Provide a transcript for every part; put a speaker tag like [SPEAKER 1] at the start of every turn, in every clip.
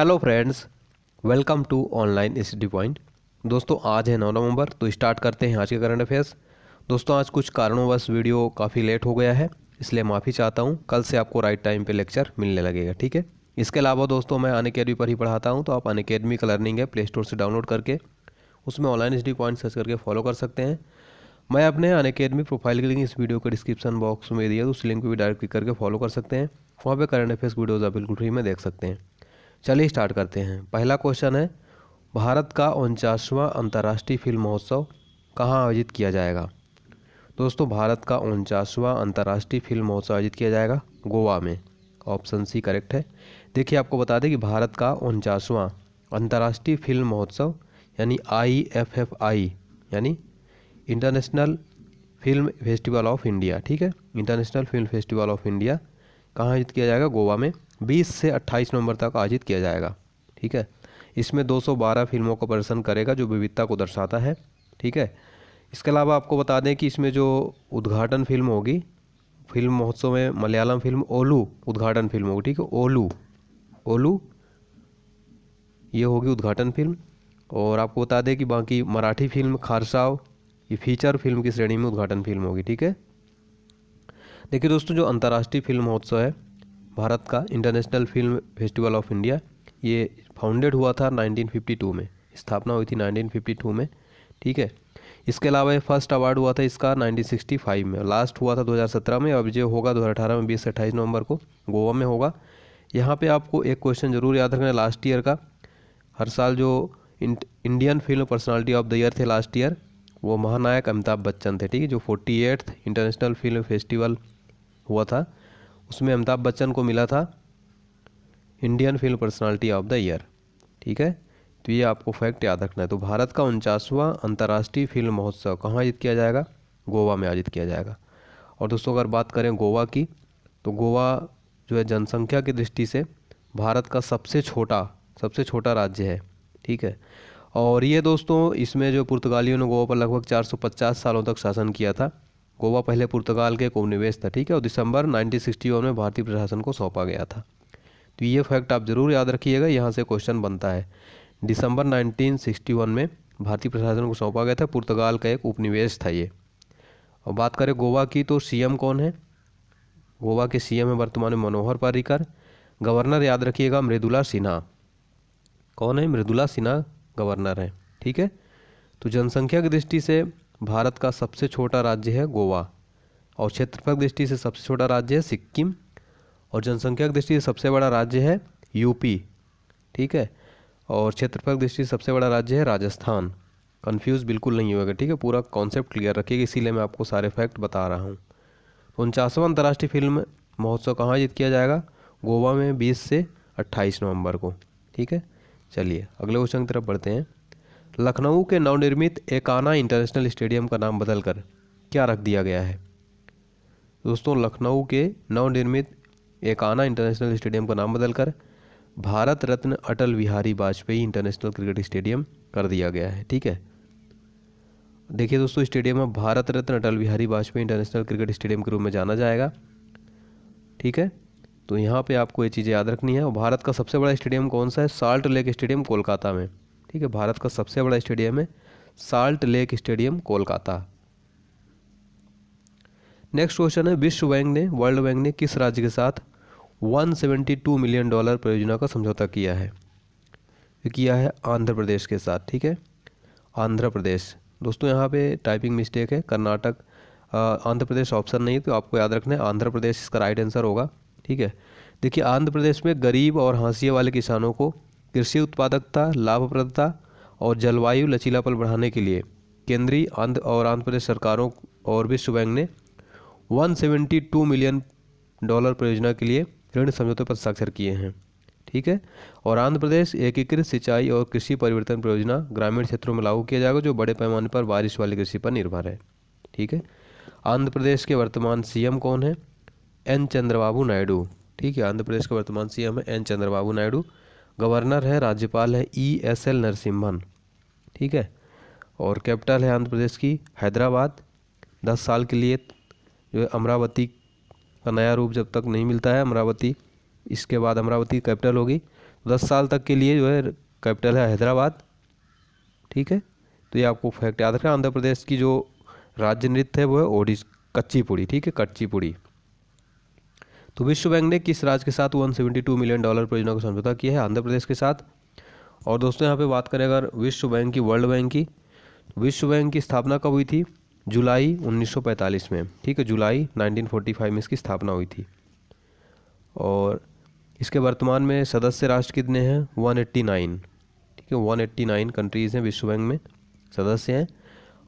[SPEAKER 1] hello friends welcome to online study point दोस्तों आज है नौ नवंबर तो स्टार्ट करते हैं आज के करंट अफेयर्स दोस्तों आज कुछ कारणोंवश वीडियो काफ़ी लेट हो गया है इसलिए माफ़ी चाहता हूँ कल से आपको राइट टाइम पे लेक्चर मिलने लगेगा ठीक है इसके अलावा दोस्तों मैं अन अकेडमी पर ही पढ़ाता हूँ तो आप अन अकेडमी का लर्निंग है प्ले स्टोर से डाउनलोड करके उसमें ऑनलाइन स्टडी पॉइंट सर्च करके फॉलो कर सकते हैं मैं अपने अन अकेडमी प्रोफाइल के लिंक इस वीडियो के डिस्क्रिप्शन बॉक्स में दिया तो उस लिंक को भी डायरेक्ट क्लिक करके फॉलो कर सकते हैं वहाँ पर करंट अफेयर्स वीडियोज़ आप बिल्कुल फ्री में देख सकते हैं चलिए स्टार्ट करते हैं पहला क्वेश्चन है भारत का उनचासवां अंतर्राष्ट्रीय फिल्म महोत्सव कहाँ आयोजित किया जाएगा दोस्तों भारत का उनचासवां अंतर्राष्ट्रीय फिल्म महोत्सव आयोजित किया जाएगा गोवा में ऑप्शन सी करेक्ट है देखिए आपको बता दें कि भारत का उनचासवां अंतर्राष्ट्रीय फिल्म महोत्सव यानी आई एफ एफ आई यानी international film festival of India ठीक है international film festival of India कहाँ आयोजित किया जाएगा गोवा में 20 से 28 नवंबर तक आयोजित किया जाएगा ठीक है इसमें 212 फिल्मों का प्रदर्शन करेगा जो विविधता को दर्शाता है ठीक है इसके अलावा आपको बता दें कि इसमें जो उद्घाटन फिल्म होगी फिल्म महोत्सव में मलयालम फिल्म ओलू उद्घाटन फिल्म होगी ठीक है ओलू ओलू ये होगी उद्घाटन फिल्म और आपको बता दें कि बाकी मराठी फिल्म खारसाव ये फीचर फिल्म की श्रेणी में उद्घाटन फिल्म होगी ठीक है देखिए दोस्तों जो अंतर्राष्ट्रीय फिल्म महोत्सव है भारत का international film festival of India ये फाउंडेड हुआ था 1952 में स्थापना हुई थी 1952 में ठीक है इसके अलावा ये फर्स्ट अवार्ड हुआ था इसका 1965 में लास्ट हुआ था 2017 में अब जो होगा 2018 में 20 से अट्ठाईस नवंबर को गोवा में होगा यहाँ पे आपको एक क्वेश्चन जरूर याद रखना है लास्ट ईयर का हर साल जो Indian film personality of the year थे लास्ट ईयर वो महानायक अमिताभ बच्चन थे ठीक है जो फोर्टी इंटरनेशनल फिल्म फेस्टिवल हुआ था उसमें अमिताभ बच्चन को मिला था Indian film personality of the year ठीक है तो ये आपको फैक्ट याद रखना है तो भारत का उनचासवां अंतर्राष्ट्रीय फिल्म महोत्सव कहाँ आयोजित किया जाएगा गोवा में आयोजित किया जाएगा और दोस्तों अगर बात करें गोवा की तो गोवा जो है जनसंख्या की दृष्टि से भारत का सबसे छोटा सबसे छोटा राज्य है ठीक है और ये दोस्तों इसमें जो पुर्तगालियों ने गोवा पर लगभग 450 सालों तक शासन किया था गोवा पहले पुर्तगाल के उपनिवेश था ठीक है और दिसंबर 1961 में भारतीय प्रशासन को सौंपा गया था तो ये फैक्ट आप ज़रूर याद रखिएगा यहाँ से क्वेश्चन बनता है दिसंबर 1961 में भारतीय प्रशासन को सौंपा गया था पुर्तगाल का एक उपनिवेश था ये और बात करें गोवा की तो सी कौन है गोवा के सी है वर्तमान में मनोहर पर्रिकर गवर्नर याद रखिएगा मृदुला सिन्हा कौन है मृदुला सिन्हा गवर्नर हैं ठीक है तो जनसंख्या की दृष्टि से भारत का सबसे छोटा राज्य है गोवा और क्षेत्रफल दृष्टि से सबसे छोटा राज्य है सिक्किम और जनसंख्या की दृष्टि से सबसे बड़ा राज्य है यूपी ठीक है और क्षेत्रफल दृष्टि से सबसे बड़ा राज्य है राजस्थान कन्फ्यूज़ बिल्कुल नहीं होगा ठीक है पूरा कॉन्सेप्ट क्लियर रखिएगा इसीलिए मैं आपको सारे फैक्ट बता रहा हूँ उनचासवां अंतर्राष्ट्रीय फिल्म महोत्सव कहाँ आयोजित किया जाएगा गोवा में बीस से अट्ठाईस नवंबर को ठीक है चलिए अगले क्वेश्चन की तरफ बढ़ते हैं लखनऊ के नवनिर्मित एकाना इंटरनेशनल स्टेडियम का नाम बदलकर क्या रख दिया गया है दोस्तों लखनऊ के नवनिर्मित एकाना इंटरनेशनल स्टेडियम का नाम बदलकर Bharat Ratna Atal Bihari Vajpayee international cricket stadium कर दिया गया है ठीक है देखिए दोस्तों स्टेडियम में Bharat Ratna Atal Bihari Vajpayee international cricket stadium के रूप में जाना जाएगा ठीक है तो यहाँ पे आपको ये चीज़ें याद रखनी है और भारत का सबसे बड़ा स्टेडियम कौन सा है साल्ट लेक स्टेडियम कोलकाता में ठीक है भारत का सबसे बड़ा स्टेडियम है Salt Lake stadium Kolkata next question है विश्व बैंक ने वर्ल्ड बैंक ने किस राज्य के साथ 172 मिलियन डॉलर परियोजना का समझौता किया है किया है आंध्र प्रदेश के साथ ठीक है आंध्र प्रदेश दोस्तों यहाँ पे टाइपिंग मिस्टेक है कर्नाटक आंध्र प्रदेश ऑप्शन नहीं तो आपको याद रखना है आंध्र प्रदेश इसका राइट आंसर होगा ठीक है देखिए आंध्र प्रदेश में गरीब और हाँसिए वाले किसानों को कृषि उत्पादकता लाभप्रदता और जलवायु लचीलापन बढ़ाने के लिए केंद्रीय आंध्र और आंध्र प्रदेश सरकारों और विश्व बैंक ने 172 मिलियन डॉलर परियोजना के लिए ऋण समझौते पर हस्ताक्षर किए हैं ठीक है और आंध्र प्रदेश एकीकृत सिंचाई और कृषि परिवर्तन परियोजना ग्रामीण क्षेत्रों में लागू किया जाएगा जो बड़े पैमाने पर बारिश वाली कृषि पर निर्भर है ठीक है आंध्र प्रदेश के वर्तमान सीएम कौन है एन चंद्रबाबू नायडू ठीक है आंध्र प्रदेश के वर्तमान सीएम है एन चंद्रबाबू नायडू गवर्नर है राज्यपाल है ई एस एल नरसिम्हन ठीक है और कैपिटल है आंध्र प्रदेश की हैदराबाद दस साल के लिए जो है अमरावती का नया रूप जब तक नहीं मिलता है अमरावती इसके बाद अमरावती कैपिटल होगी दस साल तक के लिए जो है कैपिटल है हैदराबाद ठीक है तो ये आपको फैक्ट याद रखना आंध्र प्रदेश की जो राज्य नृत्य है वो है ओडिस कच्चीपुड़ी ठीक है कच्चीपुड़ी तो विश्व बैंक ने किस राज्य के साथ 172 मिलियन डॉलर परियोजना का समझौता किया है आंध्र प्रदेश के साथ और दोस्तों यहाँ पे बात करें अगर विश्व बैंक की वर्ल्ड बैंक की तो विश्व बैंक की स्थापना कब हुई थी जुलाई 1945 में ठीक है जुलाई 1945 में इसकी स्थापना हुई थी और इसके वर्तमान में सदस्य राष्ट्र कितने हैं वन ठीक है वन कंट्रीज़ हैं विश्व बैंक में सदस्य हैं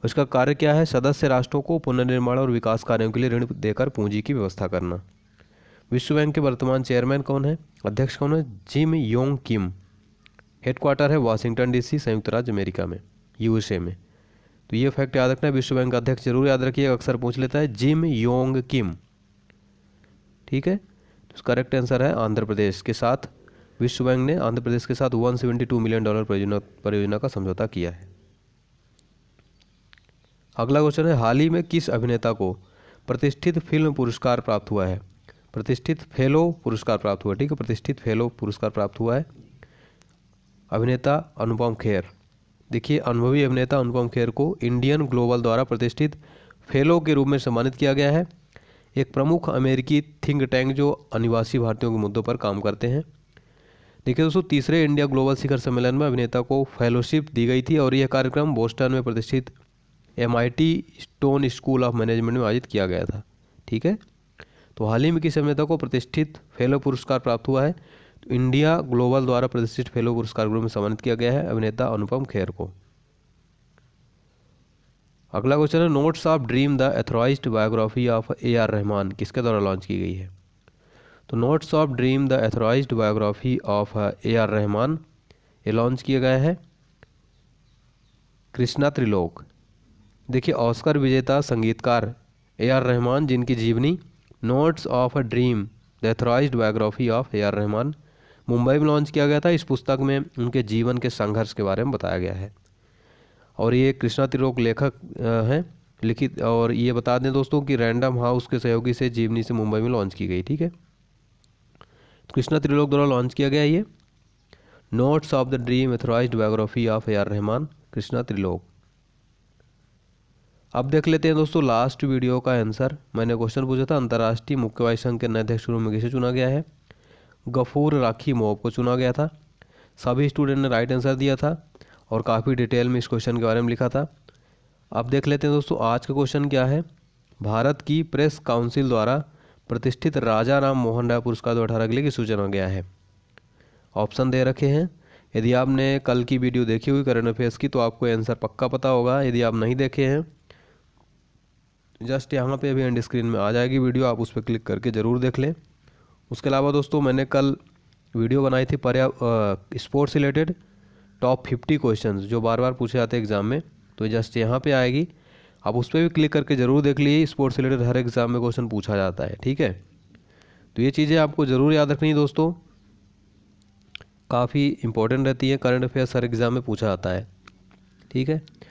[SPEAKER 1] इसका कार्य क्या है सदस्य राष्ट्रों को पुनर्निर्माण और विकास कार्यों के लिए ऋण देकर पूंजी की व्यवस्था करना विश्व बैंक के वर्तमान चेयरमैन कौन है अध्यक्ष कौन है जिम योंग किम हेडक्वार्टर है वाशिंगटन डीसी संयुक्त राज्य अमेरिका में यूएसए में तो ये फैक्ट याद रखना है विश्व बैंक का अध्यक्ष जरूर याद रखिए अक्सर पूछ लेता है जिम योंग किम ठीक है तो करेक्ट आंसर है आंध्र प्रदेश के साथ विश्व बैंक ने आंध्र प्रदेश के साथ 172 मिलियन डॉलर परियोजना परियोजना का समझौता किया है अगला क्वेश्चन है हाल ही में किस अभिनेता को प्रतिष्ठित फिल्म पुरस्कार प्राप्त हुआ है प्रतिष्ठित फेलो पुरस्कार प्राप्त हुआ ठीक है प्रतिष्ठित फेलो पुरस्कार प्राप्त हुआ है अभिनेता अनुपम खेर देखिए अनुभवी अभिनेता अनुपम खेर को इंडियन ग्लोबल द्वारा प्रतिष्ठित फेलो के रूप में सम्मानित किया गया है एक प्रमुख अमेरिकी थिंक टैंक जो अनिवासी भारतीयों के मुद्दों पर काम करते हैं देखिए दोस्तों तीसरे इंडिया ग्लोबल शिखर सम्मेलन में अभिनेता को फेलोशिप दी गई थी और यह कार्यक्रम बोस्टन में प्रतिष्ठित MIT Stone School of Management में आयोजित किया गया था ठीक है तो हाल ही में किस अभिनेता को प्रतिष्ठित फेलो पुरस्कार प्राप्त हुआ है तो इंडिया ग्लोबल द्वारा प्रतिष्ठित फेलो पुरस्कार ग्रुप में सम्मानित किया गया है अभिनेता अनुपम खेर को अगला क्वेश्चन है notes of dream the authorised biography of A R Rahman किसके द्वारा लॉन्च की गई है तो notes of dream the authorised biography of A R Rahman ये लॉन्च किया गया है कृष्णा त्रिलोक देखिए ऑस्कर विजेता संगीतकार ए आर रहमान जिनकी जीवनी notes of a dream the authorised biography of A R Rahman Mumbai में लॉन्च किया गया था इस पुस्तक में उनके जीवन के संघर्ष के बारे में बताया गया है और ये कृष्णा त्रिलोक लेखक हैं लिखित और ये बता दें दोस्तों कि रैंडम हाउस के सहयोगी से जीवनी से मुंबई में लॉन्च की गई ठीक है कृष्णा त्रिलोक द्वारा लॉन्च किया गया ये notes of the dream authorised biography of A R Rahman Krishna Trilok अब देख लेते हैं दोस्तों लास्ट वीडियो का आंसर मैंने क्वेश्चन पूछा था अंतर्राष्ट्रीय मुक्केबाजी संघ के नए अध्यक्ष रूप में किसे चुना गया है गफूर राखी मोब को चुना गया था सभी स्टूडेंट ने राइट आंसर दिया था और काफ़ी डिटेल में इस क्वेश्चन के बारे में लिखा था अब देख लेते हैं दोस्तों आज का क्वेश्चन क्या है भारत की प्रेस काउंसिल द्वारा प्रतिष्ठित राजा राम मोहन राय पुरस्कार दो अठारह के लिए की सूचना गया है ऑप्शन दे रखे हैं यदि आपने कल की वीडियो देखी हुई करंट अफेयर्स की तो आपको आंसर पक्का पता होगा यदि आप नहीं देखे हैं जस्ट यहाँ पे अभी एंड स्क्रीन में आ जाएगी वीडियो आप उस पर क्लिक करके ज़रूर देख लें उसके अलावा दोस्तों मैंने कल वीडियो बनाई थी पर्या sports related top fifty question जो बार बार पूछे जाते हैं एग्ज़ाम में तो जस्ट यहाँ पर आएगी आप उस पर भी क्लिक करके ज़रूर देख लीजिए स्पोर्ट्स रिलेटेड हर एग्ज़ाम में क्वेश्चन पूछा जाता है ठीक है तो ये चीज़ें आपको ज़रूर याद रखनी दोस्तों काफ़ी इंपॉर्टेंट रहती है करंट अफेयर्स हर एग्ज़ाम में पूछा जाता है ठीक है